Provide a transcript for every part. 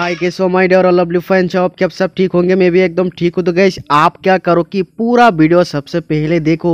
हाय के so my dear और lovely fan shop के आप सब ठीक होंगे मैं भी एकदम ठीक हूँ तो गैस आप क्या करो कि पूरा वीडियो सबसे पहले देखो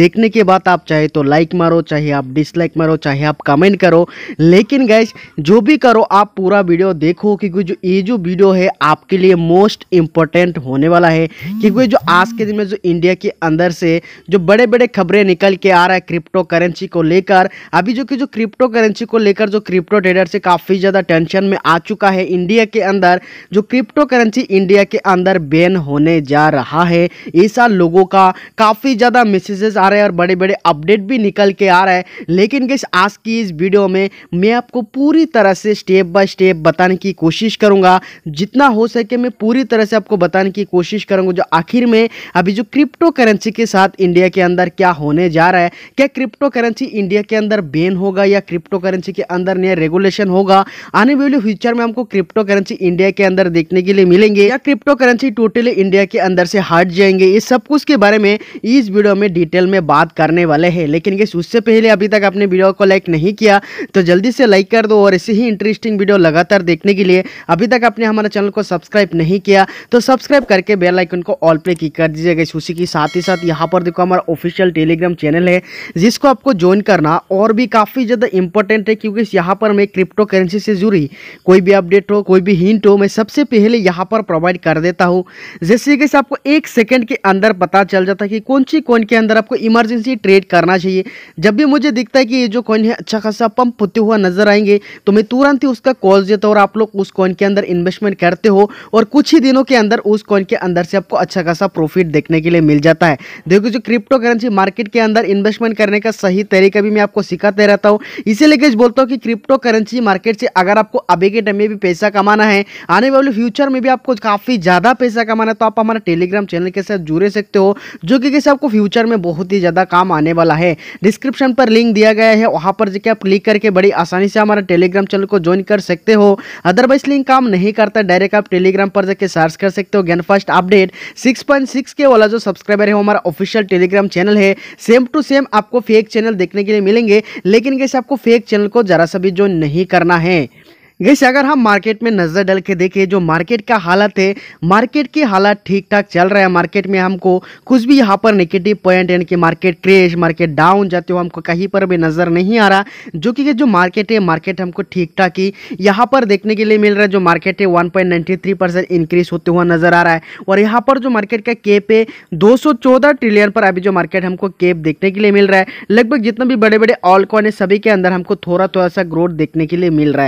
देखने के बाद आप चाहे तो लाइक मारो चाहे आप डिसलाइक मारो चाहे आप कमेंट करो लेकिन गैस जो भी करो आप पूरा वीडियो देखो क्योंकि जो ये जो वीडियो है आपके लिए मोस्ट इम्पोर्टेंट होने वाला है क्योंकि जो आज के दिन में जो इंडिया के अंदर से जो बड़े बड़े खबरें निकल के आ रहा है क्रिप्टो करेंसी को लेकर अभी जो कि जो क्रिप्टो करेंसी को लेकर जो क्रिप्टो ट्रेडर से काफ़ी ज़्यादा टेंशन में आ चुका है इंडिया इंडिया के अंदर जो क्रिप्टो करेंसी इंडिया के अंदर बैन होने जा रहा है ऐसा लोगों का काफ़ी ज़्यादा मैसेजेस आ रहे हैं और बड़े बड़े अपडेट भी निकल के आ रहे हैं लेकिन किस आज की इस वीडियो में मैं आपको पूरी तरह से स्टेप बाय स्टेप बताने की कोशिश करूँगा जितना हो सके मैं पूरी तरह से आपको बताने की कोशिश करूँगा जो आखिर में अभी जो क्रिप्टो करेंसी के साथ इंडिया के अंदर क्या होने जा रहा है क्या क्रिप्टो करेंसी इंडिया के अंदर बैन होगा या क्रिप्टो करेंसी के अंदर नया रेगुलेशन होगा आने वाले फ्यूचर में हमको क्रिप्टो करेंसी इंडिया के अंदर देखने के लिए मिलेंगे या क्रिप्टो करेंसी टोटली इंडिया के अंदर से हट जाएंगे ये सब कुछ के बारे में इस वीडियो में डिटेल में बात करने वाले हैं लेकिन ये उससे पहले अभी तक आपने वीडियो को लाइक नहीं किया तो जल्दी से लाइक कर दो और ऐसे ही इंटरेस्टिंग वीडियो लगातार देखने के लिए अभी तक आपने हमारे चैनल को सब्सक्राइब नहीं किया तो सब्सक्राइब करके बेलाइकन को ऑल पे क्लिक कर दीजिएगा उसी के साथ ही साथ यहाँ पर देखो हमारा ऑफिशियल टेलीग्राम चैनल है जिसको आपको ज्वाइन करना और भी काफ़ी ज़्यादा इंपॉर्टेंट है क्योंकि यहाँ पर मैं क्रिप्टो करेंसी से जुड़ी कोई भी अपडेट हो कोई भी हिंट हो मैं सबसे पहले यहाँ पर प्रोवाइड कर देता हूँ जैसे कि आपको एक सेकेंड के अंदर पता चल जाता है कि कौन सी कॉइन के अंदर आपको इमरजेंसी ट्रेड करना चाहिए जब भी मुझे दिखता है कि ये जो कॉइन है अच्छा खासा पंप होते हुआ नजर आएंगे तो मैं तुरंत ही उसका कॉल देता हूँ और आप लोग उस कॉइन के अंदर इन्वेस्टमेंट करते हो और कुछ ही दिनों के अंदर उस कॉइन के अंदर से आपको अच्छा खासा प्रॉफिट देखने के लिए मिल जाता है देखो जो क्रिप्टो करेंसी मार्केट के अंदर इन्वेस्टमेंट करने का सही तरीका भी मैं आपको सिखाते रहता हूँ इसीलिए बोलता हूँ कि क्रिप्टो करेंसी मार्केट से अगर आपको अभी के टाइम में भी पैसा कमाना है आने वाले फ्यूचर में भी आपको काफ़ी ज़्यादा पैसा कमाना है तो आप हमारे टेलीग्राम चैनल के साथ जुड़े सकते हो जो कि कैसे आपको फ्यूचर में बहुत ही ज़्यादा काम आने वाला है डिस्क्रिप्शन पर लिंक दिया गया है वहाँ पर जाके आप क्लिक करके बड़ी आसानी से हमारा टेलीग्राम चैनल को ज्वाइन कर सकते हो अदरवाइज लिंक काम नहीं करता डायरेक्ट आप टेलीग्राम पर जाके सर्च कर सकते हो गैन फर्स्ट अपडेट सिक्स के वाला जो सब्सक्राइबर है हमारा ऑफिशियल टेलीग्राम चैनल है सेम टू सेम आपको फेक चैनल देखने के लिए मिलेंगे लेकिन कैसे आपको फेक चैनल को जरा सा भी ज्वाइन नहीं करना है गैस अगर हम मार्केट में नज़र डल के देखें जो मार्केट का हालत है मार्केट की हालत ठीक ठाक चल रहा है मार्केट में हमको कुछ भी यहाँ पर नेगेटिव पॉइंट यानी कि मार्केट क्रेश मार्केट डाउन जाते हुए हमको कहीं पर भी नज़र नहीं आ रहा जो कि जो मार्केट है मार्केट हमको ठीक ठाक ही यहाँ पर देखने के लिए मिल रहा है जो मार्केट है वन पॉइंट इंक्रीज होते हुआ नज़र आ रहा है और यहाँ पर जो मार्केट का केप है दो ट्रिलियन पर अभी जो मार्केट हमको केप देखने के लिए मिल रहा है लगभग जितने भी बड़े बड़े ऑल कॉन है सभी के अंदर हमको थोड़ा थोड़ा सा ग्रोथ देखने के लिए मिल रहा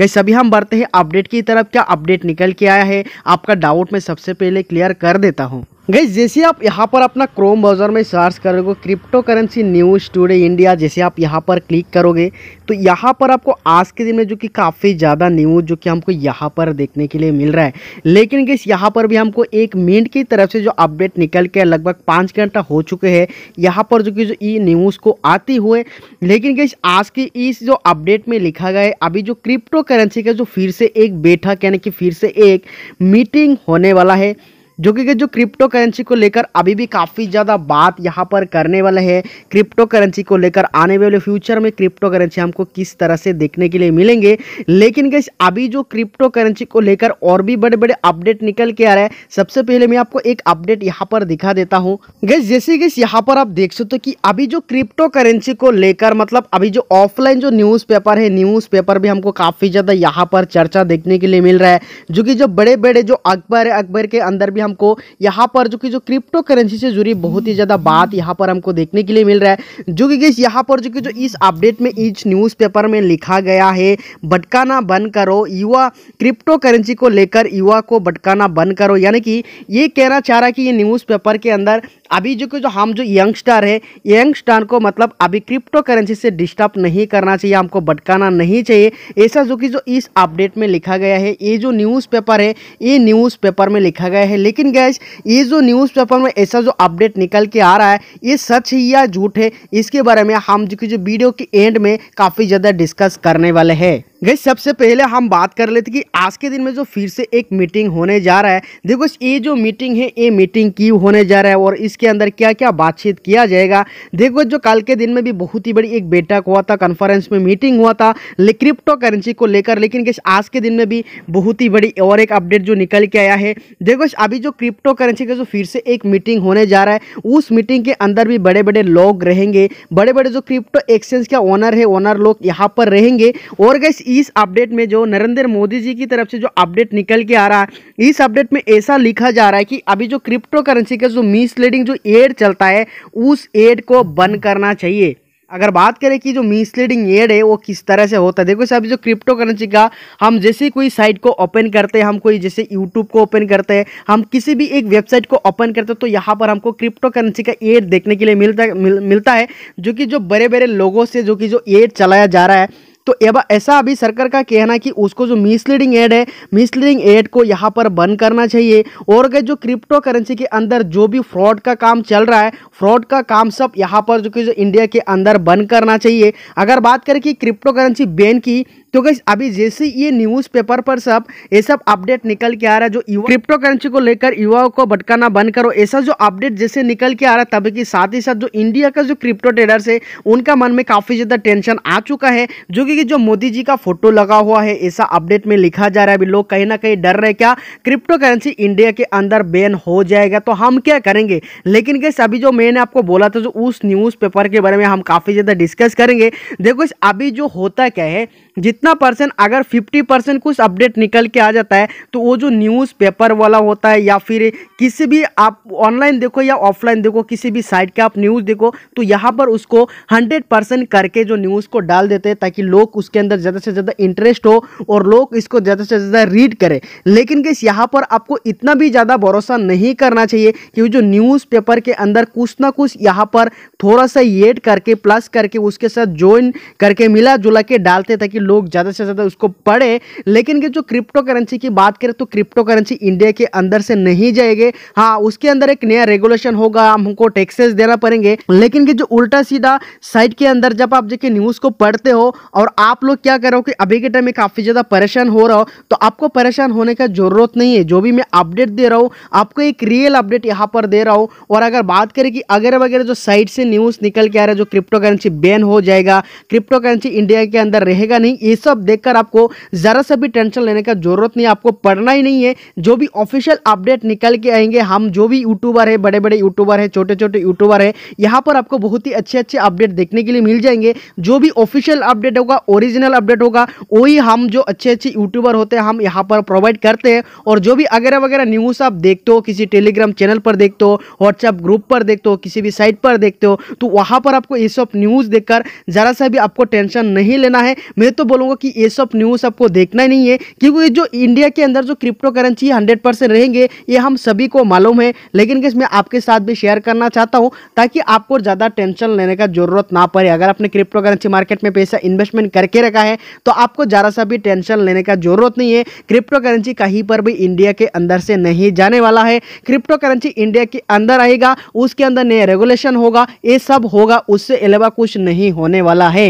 है वही सभी हम बढ़ते हैं अपडेट की तरफ क्या अपडेट निकल के आया है आपका डाउट मैं सबसे पहले क्लियर कर देता हूँ गई जैसे आप यहाँ पर अपना क्रोम ब्राउज़र में सर्च करोगे cryptocurrency news today India जैसे आप यहाँ पर क्लिक करोगे तो यहाँ पर आपको आज के दिन में जो कि काफ़ी ज़्यादा न्यूज़ जो कि हमको यहाँ पर देखने के लिए मिल रहा है लेकिन गई यहाँ पर भी हमको एक मिनट की तरफ से जो अपडेट निकल के लगभग पाँच घंटा हो चुके हैं यहाँ पर जो कि जो ई न्यूज़ को आती हुए लेकिन गई आज की इस जो अपडेट में लिखा गया है अभी जो क्रिप्टो करेंसी का जो फिर से एक बैठक यानी कि फिर से एक मीटिंग होने वाला है जो कि जो क्रिप्टो करेंसी को लेकर अभी भी काफ़ी ज़्यादा बात यहाँ पर करने वाले है क्रिप्टो करेंसी को लेकर आने वाले फ्यूचर में क्रिप्टो करेंसी हमको किस तरह से देखने के लिए मिलेंगे लेकिन गैस अभी जो क्रिप्टो करेंसी को लेकर और भी बड़े बड़े अपडेट निकल के आ रहा है सबसे पहले मैं आपको एक अपडेट यहाँ पर दिखा देता हूँ गैस जैसे गैस यहाँ पर आप देख सकते हो कि अभी जो क्रिप्टो करेंसी को लेकर मतलब अभी जो ऑफलाइन जो न्यूज़ है न्यूज़ भी हमको काफ़ी ज़्यादा यहाँ पर चर्चा देखने के लिए मिल रहा है जो कि जो बड़े बड़े जो अकबर है अकबर के अंदर भी हमको यहाँ पर जो कि जो क्रिप्टो करेंसी से जुड़ी बहुत ही ज़्यादा बात यहाँ पर हमको देखने के लिए मिल रहा है जो कि गैस यहाँ पर जो कि जो इस अपडेट में इस न्यूज़पेपर में लिखा गया है भटकाना बंद करो युवा क्रिप्टो करेंसी को लेकर युवा को भटकाना बंद करो यानी कि ये कहना चाह रहा है कि ये न्यूज़ के अंदर अभी जो कि जो हम जो यंगस्टर है यंगस्टर को मतलब अभी क्रिप्टो करेंसी से डिस्टर्ब नहीं करना चाहिए हमको भटकाना नहीं चाहिए ऐसा जो कि जो इस अपडेट में लिखा गया है ये जो न्यूज़पेपर है ये न्यूज़पेपर में लिखा गया है लेकिन गैस ये जो न्यूज़पेपर में ऐसा जो अपडेट निकल के आ रहा है ये सच है या झूठ है इसके बारे में हम जो कि जो वीडियो के एंड में काफ़ी ज़्यादा डिस्कस करने वाले हैं गई सबसे पहले हम बात कर लेते कि आज के दिन में जो फिर से एक मीटिंग होने जा रहा है देखो ये जो मीटिंग है ये मीटिंग क्यों होने जा रहा है और इसके अंदर क्या क्या बातचीत किया जाएगा देखो जो कल के दिन में भी बहुत ही बड़ी एक बैठक हुआ था कॉन्फ्रेंस में मीटिंग हुआ था ले क्रिप्टो करेंसी को लेकर लेकिन गैस आज के दिन में भी बहुत ही बड़ी और एक अपडेट जो निकल के आया है देखो अभी जो क्रिप्टो करेंसी का जो फिर से एक मीटिंग होने जा रहा है उस मीटिंग के अंदर भी बड़े बड़े लोग रहेंगे बड़े बड़े जो क्रिप्टो एक्सचेंज का ओनर है ओनर लोग यहाँ पर रहेंगे और गैस इस अपडेट में जो नरेंद्र मोदी जी की तरफ से जो अपडेट निकल के आ रहा है इस अपडेट में ऐसा लिखा जा रहा है कि अभी जो क्रिप्टो करेंसी का जो मिसलीडिंग जो एड चलता है उस एड को बंद करना चाहिए अगर बात करें कि जो मिसलीडिंग एड है वो किस तरह से होता है देखो सर अभी जो क्रिप्टो करेंसी का हम जैसे कोई साइट को ओपन करते हैं हम कोई जैसे यूट्यूब को ओपन करते हैं हम किसी भी एक वेबसाइट को ओपन करते हैं तो यहाँ पर हमको क्रिप्टो करेंसी का एड देखने के लिए मिलता मिल, मिलता है जो कि जो बड़े बड़े लोगों से जो कि जो एड चलाया जा रहा है तो ऐसा अभी सरकार का कहना कि उसको जो मिसलीडिंग एड है मिसलीडिंग एड को यहाँ पर बंद करना चाहिए और जो क्रिप्टो करेंसी के अंदर जो भी फ्रॉड का काम चल रहा है फ्रॉड का काम सब यहाँ पर जो कि जो इंडिया के अंदर बंद करना चाहिए अगर बात करें कि क्रिप्टो करेंसी बैन की तो गई अभी जैसे ये न्यूज़ पेपर पर सब ये सब अपडेट निकल के आ रहा है जो युवा क्रिप्टो करेंसी को लेकर युवाओं को भटकाना बंद करो ऐसा जो अपडेट जैसे निकल के आ रहा है तभी के साथ ही साथ जो इंडिया का जो क्रिप्टो ट्रेडर्स है उनका मन में काफ़ी ज़्यादा टेंशन आ चुका है जो कि जो मोदी जी का फोटो लगा हुआ है ऐसा अपडेट में लिखा जा रहा है अभी लोग कहीं ना कहीं डर रहे क्या क्रिप्टो करेंसी इंडिया के अंदर बैन हो जाएगा तो हम क्या करेंगे लेकिन कैसे अभी जो मैंने आपको बोला था जो उस न्यूज़ पेपर के बारे में हम काफ़ी ज़्यादा डिस्कस करेंगे देखो इस अभी जो होता क्या है जितना परसेंट अगर फिफ्टी परसेंट कुछ अपडेट निकल के आ जाता है तो वो जो न्यूज़ पेपर वाला होता है या फिर किसी भी आप ऑनलाइन देखो या ऑफलाइन देखो किसी भी साइट के आप न्यूज़ देखो तो यहाँ पर उसको हंड्रेड परसेंट करके जो न्यूज़ को डाल देते हैं ताकि लोग उसके अंदर ज़्यादा से ज़्यादा इंटरेस्ट हो और लोग इसको ज़्यादा से ज़्यादा रीड करें लेकिन किस यहाँ पर आपको इतना भी ज़्यादा भरोसा नहीं करना चाहिए कि जो न्यूज़ पेपर के अंदर कुछ ना कुछ यहाँ पर थोड़ा सा एड करके प्लस करके उसके साथ ज्वाइन करके मिला जुला के डालते ताकि लोग ज़्यादा से ज़्यादा उसको पढ़े लेकिन जो क्रिप्टो करेंसी की बात करें तो क्रिप्टो करेंसी इंडिया के अंदर से नहीं जाएगी हाँ उसके अंदर एक नया रेगुलेशन होगा हमको टैक्सेस देना पड़ेंगे लेकिन जो उल्टा सीधा साइट के अंदर जब आप देखिए न्यूज़ को पढ़ते हो और आप लोग क्या कर रहे हो कि अभी के टाइम में काफ़ी ज़्यादा परेशान हो रहा हो तो आपको परेशान होने का ज़रूरत नहीं है जो भी मैं अपडेट दे रहा हूँ आपको एक रियल अपडेट यहाँ पर दे रहा हूँ और अगर बात करें कि अगर वगैरह जो साइट से न्यूज़ निकल के आ रहा है जो क्रिप्टो करेंसी बैन हो जाएगा क्रिप्टो करेंसी इंडिया के अंदर रहेगा नहीं अर्निंग ये सब देखकर आपको ज़रा सा भी टेंशन लेने का जरूरत नहीं आपको पढ़ना ही नहीं है जो भी ऑफिशियल अपडेट निकल के आएंगे हम जो भी यूट्यूबर है बड़े बड़े यूट्यूबर है छोटे छोटे यूट्यूबर है यहाँ पर आपको बहुत ही अच्छे अच्छे अपडेट देखने के लिए मिल जाएंगे जो भी ऑफिशियल अपडेट होगा ओरिजिनल अपडेट होगा वही हम जो अच्छे अच्छे यूट्यूबर होते हैं हम यहाँ पर प्रोवाइड करते हैं और जो भी वगैरह वगैरह न्यूज़ आप देखते हो किसी टेलीग्राम चैनल पर देखते हो व्हाट्सएप ग्रुप पर देखते हो किसी भी साइट पर देखते हो तो वहाँ पर आपको ये सब न्यूज़ देखकर ज़रा सा भी आपको टेंशन नहीं लेना है मैं तो बोलूंगा कि ये सब न्यूज़ आपको देखना ही नहीं है क्योंकि जो इंडिया के अंदर जो क्रिप्टो करेंसी हंड्रेड परसेंट रहेंगे ये हम सभी को मालूम है लेकिन मैं आपके साथ भी शेयर करना चाहता हूँ ताकि आपको ज़्यादा टेंशन लेने का जरूरत ना पड़े अगर आपने क्रिप्टो करेंसी मार्केट में पैसा इन्वेस्टमेंट करके रखा है तो आपको ज़रा सा भी टेंशन लेने का जरूरत नहीं है क्रिप्टो करेंसी कहीं पर भी इंडिया के अंदर से नहीं जाने वाला है क्रिप्टो करेंसी इंडिया के अंदर आएगा उसके अंदर नए रेगुलेशन होगा ये सब होगा उससे अलावा कुछ नहीं होने वाला है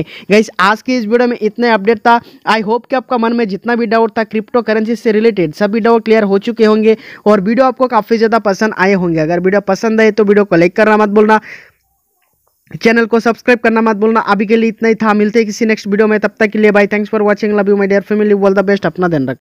आज की इस वीडियो में इतने अपडेट था आई होप कि आपका मन में जितना भी डाउट था क्रिप्टो करेंसी से रिलेटेड सभी डाउट क्लियर हो चुके होंगे और वीडियो आपको काफ़ी ज़्यादा पसंद आए होंगे अगर वीडियो पसंद आए तो वीडियो को लाइक करना मत बोलना चैनल को सब्सक्राइब करना मत बोलना अभी के लिए इतना ही था मिलते हैं किसी नेक्स्ट वीडियो में तब तक के लिए bye thanks for watching love you my dear family all the best अपना ध्यान रख